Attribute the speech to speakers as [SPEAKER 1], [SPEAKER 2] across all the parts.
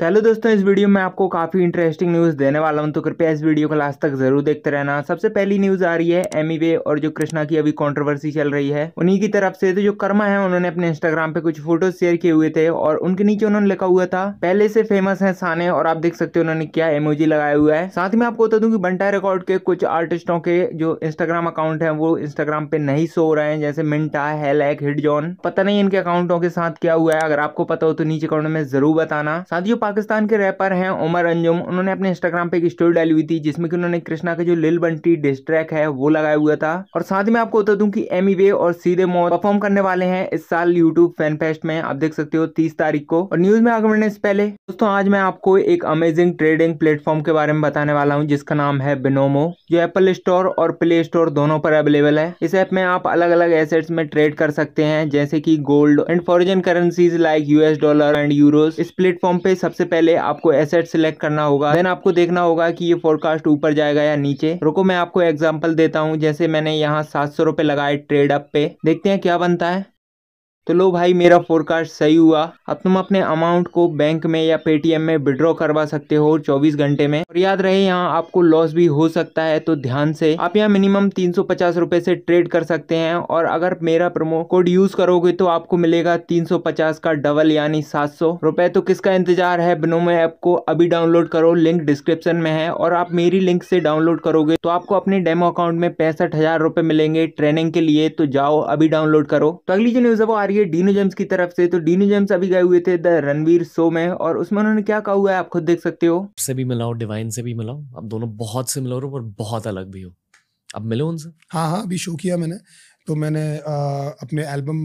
[SPEAKER 1] तो हेलो दोस्तों इस वीडियो में आपको काफ़ी इंटरेस्टिंग न्यूज़ देने वाला हूं तो कृपया इस वीडियो को लास्ट तक जरूर देखते रहना सबसे पहली न्यूज़ आ रही है एमी वे e और जो कृष्णा की अभी कंट्रोवर्सी चल रही है उन्हीं की तरफ से तो जो कर्मा है उन्होंने अपने इंस्टाग्राम पे कुछ फोटोज शेयर किए हुए थे और उनके नीचे उन्होंने लिखा हुआ था पहले से फेमस है साने और आप देख सकते हो उन्होंने क्या एमओजी लगाया हुआ है साथ ही आपको बता दूँ की बंटा रिकॉर्ड के कुछ आर्टिस्टों के जो इंस्टाग्राम अकाउंट है वो इंस्टाग्राम पे नहीं सो रहे हैं जैसे मिंटा हेलैक हिडजॉन पता नहीं इनके अकाउंटों के साथ क्या हुआ है अगर आपको पता हो तो नीचे अकाउंट में जरूर बताना साथ पाकिस्तान के रैपर हैं उमर अंजुम उन्होंने अपने इंस्टाग्राम पे एक स्टोरी डाली हुई थी जिसमें कि उन्होंने कृष्णा का जो लिल बंटी डिस्ट्रैक है वो लगाया हुआ था और साथ में आपको बता दूं कि एम वे और सीधे मोहन परफॉर्म करने वाले हैं इस साल यूट्यूब फैन फेस्ट में आप देख सकते हो तीस तारीख को और न्यूज में आगे बढ़ने से पहले दोस्तों आज मैं आपको एक अमेजिंग ट्रेडिंग प्लेटफॉर्म के बारे में बताने वाला हूँ जिसका नाम है बिनोमो जो एप्पल स्टोर और प्ले स्टोर दोनों पर अवेलेबल है इस ऐप में आप अलग अलग एसेट्स में ट्रेड कर सकते हैं जैसे की gold and foreign currencies like US dollar and euros इस प्लेटफॉर्म पे सब सबसे पहले आपको एसेट सिलेक्ट करना होगा देन आपको देखना होगा कि ये फोरकास्ट ऊपर जाएगा या नीचे रुको मैं आपको एग्जाम्पल देता हूँ जैसे मैंने यहाँ सात सौ रुपए लगाए ट्रेड अप पे देखते हैं क्या बनता है तो लो भाई मेरा फोरकास्ट सही हुआ अब तुम अपने अमाउंट को बैंक में या पेटीएम में विड्रॉ करवा सकते हो 24 घंटे में और याद रहे यहाँ आपको लॉस भी हो सकता है तो ध्यान से आप यहाँ मिनिमम तीन सौ से ट्रेड कर सकते हैं और अगर मेरा प्रोमो कोड यूज करोगे तो आपको मिलेगा 350 का डबल यानी सात सौ तो किसका इंतजार है बिनोमो ऐप को अभी डाउनलोड करो लिंक डिस्क्रिप्शन में है और आप मेरी लिंक से डाउनलोड करोगे तो आपको अपने डेमो अकाउंट में पैंसठ हजार मिलेंगे ट्रेनिंग के लिए तो जाओ अभी डाउनलोड करो तो अगली जो न्यूज है वो आ रही ये डीनो जेम्स की तरफ से तो डीनो जेम्स अभी गए हुए थे द रणवीर शो में और उसमें उन्होंने क्या कहा हुआ है आप खुद देख सकते हो
[SPEAKER 2] से भी मिलाओ डिवाइन से भी मिलाओ आप दोनों बहुत सिमिलर हो और बहुत अलग भी हो अब मिलो उनसे हाँ हाँ अभी शो किया मैंने तो मैंने आ, अपने एल्बम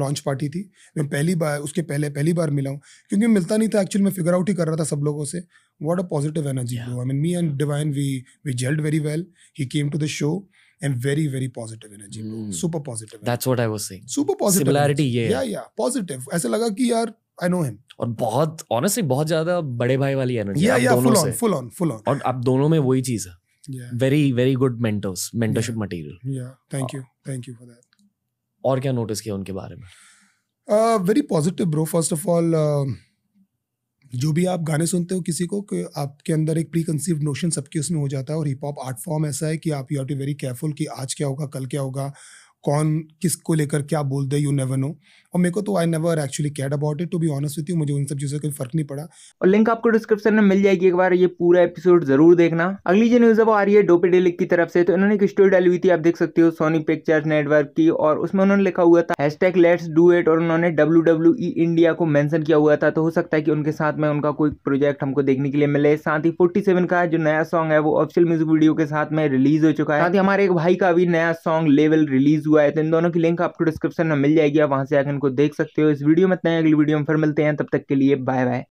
[SPEAKER 2] लॉन्च पार्टी थी मैं पहली बार उसके पहले पहली बार मिला हूँ क्योंकि मिलता नहीं था एक्चुअली मैं फिगर आउट ही कर रहा था सब लोगों से what a positive energy I mean me and Divine we we gelled very well he came to the show and very very positive energy bro. Mm. super positive that's energy. what i was saying super positive similarity energy. yeah yeah yeah positive ऐसे laga ki yaar i know him और बहुत honestly बहुत ज्यादा बड़े भाई वाली energy yeah, yeah, दोनों full on, full on, full on. और आप दोनों में वही चीज है very very good mentors mentorship material या thank you thank you for that और क्या नोटिस किया उनके बारे में positive bro first of all uh, जो भी आप गाने सुनते हो किसी को कि आपके अंदर एक प्री कंसीव नोशन सबके उसमें हो जाता है और हिप हॉप आर्ट फॉर्म ऐसा है कि आप you are to very careful कि आज क्या होगा कल क्या होगा कौन किसको लेकर क्या बोल दे यू नेवर नो और मेरे को तो I never actually care about it to be honest with you मुझे उन सब चीज़ों का फर्क नहीं पड़ा
[SPEAKER 1] और लिंक आपको डिस्क्रिप्शन में मिल जाएगी एक बार ये पूरा एपिसोड जरूर देखना अगली जो न्यूज़ अब आ रही है डोपे डेलिक की तरफ से तो इन्होंने एक स्टोरी डाली हुई थी आप देख सकते हो सोनी पिक्चर्स नेटवर्क की और उसमें उन्होंने लिखा हुआ था hash tag let's do it और उन्होंने डब्ल्यू डब्ल्यू ई इंडिया को मैंसन किया हुआ था तो हो सकता है कि उनके साथ में उनका कोई प्रोजेक्ट हमको देखने के लिए मिले साथ ही फोर्टी सेवन का जो नया सॉन्ग है वो ऑफिशियल म्यूजिक वीडियो के साथ में रिलीज हो चुका है साथ ही हमारे एक भाई का भी नया सॉन्ग लेवल रिलीज हुआ है तो इन दोनों की लिंक आपको डिस्क्रिप्शन में मिल जाएगी आप वहाँ से आकर इनको देख सकते हो इस वीडियो में इतना अगली वीडियो में फिर मिलते हैं तब तक के लिए बाय बाय